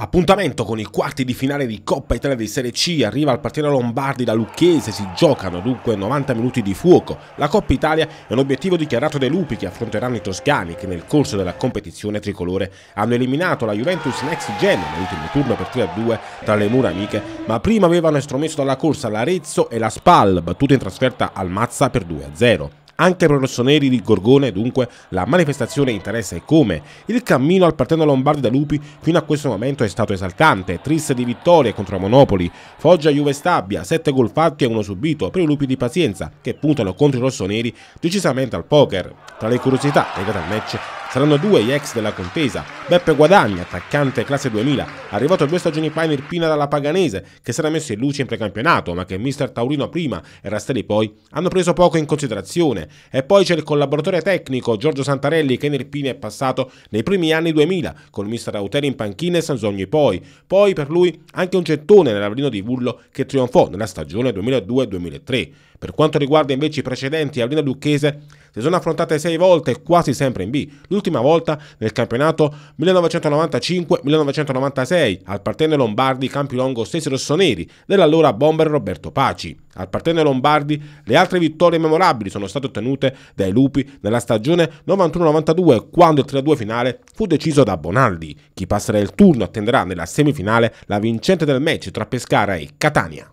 Appuntamento con i quarti di finale di Coppa Italia di Serie C, arriva al partito Lombardi da Lucchese, si giocano dunque 90 minuti di fuoco. La Coppa Italia è un obiettivo dichiarato dai lupi che affronteranno i toscani che nel corso della competizione tricolore hanno eliminato la Juventus Next Gen nell'ultimo turno per 3-2 tra le mura amiche, ma prima avevano estromesso dalla corsa l'Arezzo e la Spal, battute in trasferta al Mazza per 2-0. Anche per i rossoneri di Gorgone, dunque, la manifestazione interessa e come. Il cammino al Parteno Lombardi da Lupi fino a questo momento è stato esaltante, triste di vittorie contro Monopoli, Foggia Juve Stabia, 7 gol fatti e uno subito per i lupi di pazienza che puntano contro i rossoneri decisamente al poker. Tra le curiosità legate al match Saranno due gli ex della contesa. Beppe Guadagni, attaccante classe 2000, arrivato due stagioni fa in Irpina dalla Paganese, che si era messo in luce in precampionato, ma che mister Taurino prima e Rastelli poi hanno preso poco in considerazione. E poi c'è il collaboratore tecnico Giorgio Santarelli, che in Irpina è passato nei primi anni 2000, con mister Auteri in panchina e Sanzogni poi. Poi per lui anche un gettone nell'Avellino di Vullo che trionfò nella stagione 2002-2003. Per quanto riguarda invece i precedenti Avrina Ducchese, si sono affrontate 6 volte, quasi sempre in B, l'ultima volta nel campionato 1995-1996, al Partene Lombardi Campilongo Stesi Rossoneri dell'allora bomber Roberto Paci. Al Partene Lombardi le altre vittorie memorabili sono state ottenute dai Lupi nella stagione 91-92 quando il 3-2 finale fu deciso da Bonaldi. Chi passerà il turno attenderà nella semifinale la vincente del match tra Pescara e Catania.